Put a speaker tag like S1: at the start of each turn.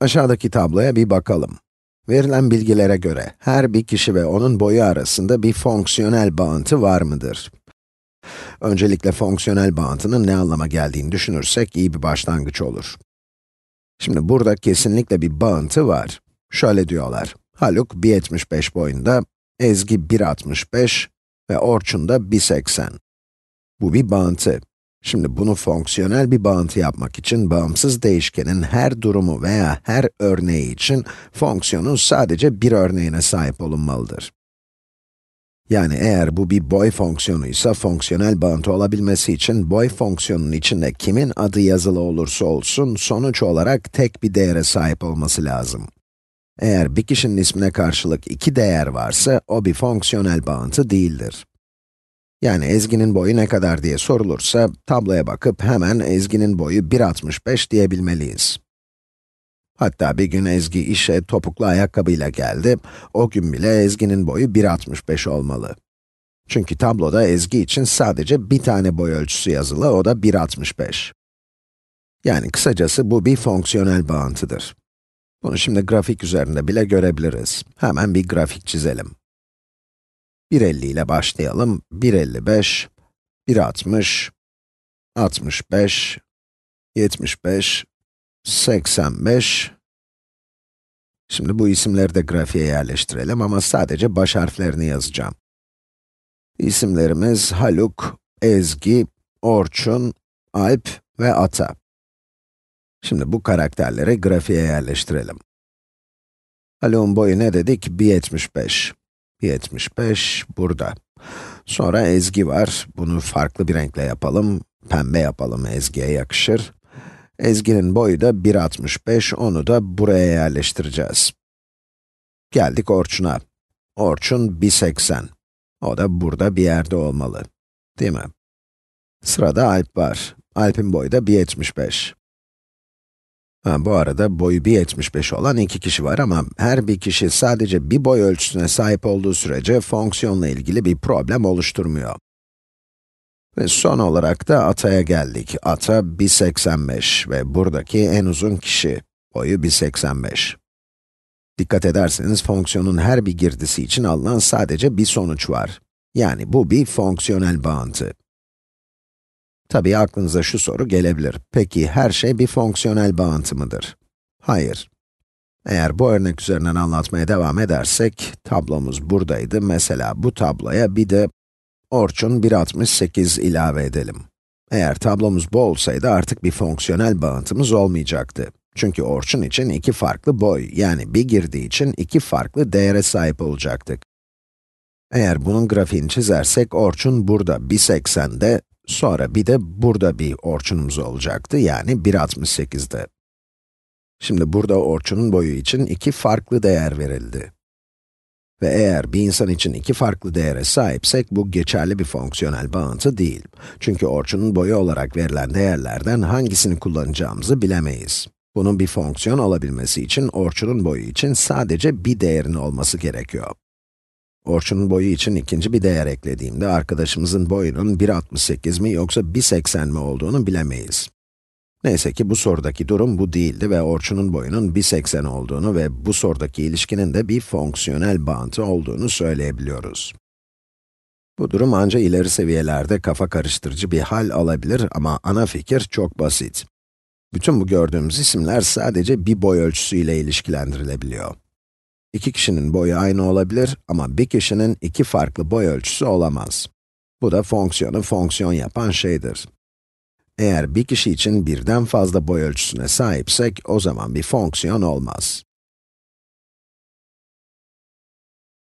S1: Aşağıdaki tabloya bir bakalım. Verilen bilgilere göre, her bir kişi ve onun boyu arasında bir fonksiyonel bağıntı var mıdır? Öncelikle fonksiyonel bağıntının ne anlama geldiğini düşünürsek iyi bir başlangıç olur. Şimdi burada kesinlikle bir bağıntı var. Şöyle diyorlar, Haluk 1.75 boyunda, Ezgi 1.65 ve Orçun da 1.80. Bu bir bağıntı. Şimdi bunu fonksiyonel bir bağıntı yapmak için bağımsız değişkenin her durumu veya her örneği için fonksiyonun sadece bir örneğine sahip olunmalıdır. Yani eğer bu bir boy fonksiyonuysa, fonksiyonel bağıntı olabilmesi için boy fonksiyonunun içinde kimin adı yazılı olursa olsun, sonuç olarak tek bir değere sahip olması lazım. Eğer bir kişinin ismine karşılık iki değer varsa, o bir fonksiyonel bağıntı değildir. Yani Ezgi'nin boyu ne kadar diye sorulursa, tabloya bakıp hemen Ezgi'nin boyu 1.65 diyebilmeliyiz. Hatta bir gün Ezgi işe topuklu ayakkabıyla geldi, o gün bile Ezgi'nin boyu 1.65 olmalı. Çünkü tabloda Ezgi için sadece bir tane boy ölçüsü yazılı, o da 1.65. Yani kısacası bu bir fonksiyonel bağıntıdır. Bunu şimdi grafik üzerinde bile görebiliriz. Hemen bir grafik çizelim. 1.50 ile başlayalım. 1.55, 1.60, 65, 75, 85. Şimdi bu isimleri de grafiğe yerleştirelim ama sadece baş harflerini yazacağım. İsimlerimiz Haluk, Ezgi, Orçun, Alp ve Ata. Şimdi bu karakterleri grafiğe yerleştirelim. Haluk'un boyu ne dedik? 1.75. 75 burada. Sonra ezgi var. Bunu farklı bir renkle yapalım. Pembe yapalım, ezgiye yakışır. Ezginin boyu da 1.65, onu da buraya yerleştireceğiz. Geldik Orçun'a. Orçun 1.80. O da burada bir yerde olmalı. Değil mi? Sırada Alp var. Alp'in boyu da 1.75. Ha, bu arada boyu 1.75 olan iki kişi var ama her bir kişi sadece bir boy ölçüsüne sahip olduğu sürece fonksiyonla ilgili bir problem oluşturmuyor. Ve son olarak da ataya geldik. Ata 1.85 ve buradaki en uzun kişi. Boyu 1.85. Dikkat ederseniz fonksiyonun her bir girdisi için alınan sadece bir sonuç var. Yani bu bir fonksiyonel bağıntı. Tabii aklınıza şu soru gelebilir. Peki her şey bir fonksiyonel bağıntı mıdır? Hayır. Eğer bu örnek üzerinden anlatmaya devam edersek, tablomuz buradaydı. Mesela bu tabloya bir de Orçun 1.68 ilave edelim. Eğer tablomuz bu olsaydı artık bir fonksiyonel bağıntımız olmayacaktı. Çünkü Orçun için iki farklı boy, yani bir girdiği için iki farklı değere sahip olacaktık. Eğer bunun grafiğini çizersek, Orçun burada 1.80'de, Sonra bir de burada bir orçunumuz olacaktı, yani 1.68'de. Şimdi burada orçunun boyu için iki farklı değer verildi. Ve eğer bir insan için iki farklı değere sahipsek, bu geçerli bir fonksiyonel bağıntı değil. Çünkü orçunun boyu olarak verilen değerlerden hangisini kullanacağımızı bilemeyiz. Bunun bir fonksiyon olabilmesi için, orçunun boyu için sadece bir değerin olması gerekiyor. Orçun'un boyu için ikinci bir değer eklediğimde arkadaşımızın boyunun 1.68 mi yoksa 1.80 mi olduğunu bilemeyiz. Neyse ki bu sorudaki durum bu değildi ve Orçun'un boyunun 1.80 olduğunu ve bu sorudaki ilişkinin de bir fonksiyonel bağıntı olduğunu söyleyebiliyoruz. Bu durum anca ileri seviyelerde kafa karıştırıcı bir hal alabilir ama ana fikir çok basit. Bütün bu gördüğümüz isimler sadece bir boy ölçüsüyle ilişkilendirilebiliyor. İki kişinin boyu aynı olabilir ama bir kişinin iki farklı boy ölçüsü olamaz. Bu da fonksiyonu fonksiyon yapan şeydir. Eğer bir kişi için birden fazla boy ölçüsüne sahipsek, o zaman bir fonksiyon olmaz.